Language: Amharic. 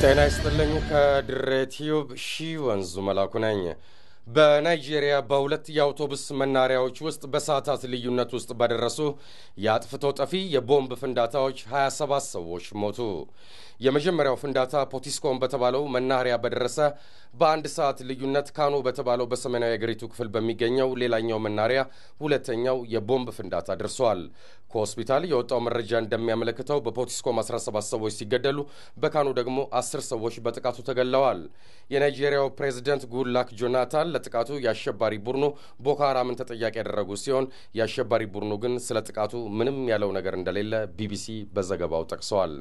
ጤና ይስጥልኝ። ከድሬ ቲዩብ ሺ ወንዙ መላኩ ነኝ። በናይጄሪያ በሁለት የአውቶቡስ መናሪያዎች ውስጥ በሰዓታት ልዩነት ውስጥ በደረሱ የአጥፍቶ ጠፊ የቦምብ ፍንዳታዎች 27 ሰዎች ሞቱ። የመጀመሪያው ፍንዳታ ፖቲስኮን በተባለው መናኸሪያ በደረሰ በአንድ ሰዓት ልዩነት ካኖ በተባለው በሰሜናዊ የአገሪቱ ክፍል በሚገኘው ሌላኛው መናሪያ ሁለተኛው የቦምብ ፍንዳታ ደርሷል። ከሆስፒታል የወጣው መረጃ እንደሚያመለክተው በፖቲስኮም 17 ሰዎች ሲገደሉ፣ በካኑ ደግሞ 10 ሰዎች በጥቃቱ ተገለዋል። የናይጄሪያው ፕሬዚደንት ጉድላክ ጆናታን ለጥቃቱ የአሸባሪ ቡድኑ ቦኮ ሀራምን ተጠያቂ ያደረጉ ሲሆን የአሸባሪ ቡድኑ ግን ስለ ጥቃቱ ምንም ያለው ነገር እንደሌለ ቢቢሲ በዘገባው ጠቅሰዋል።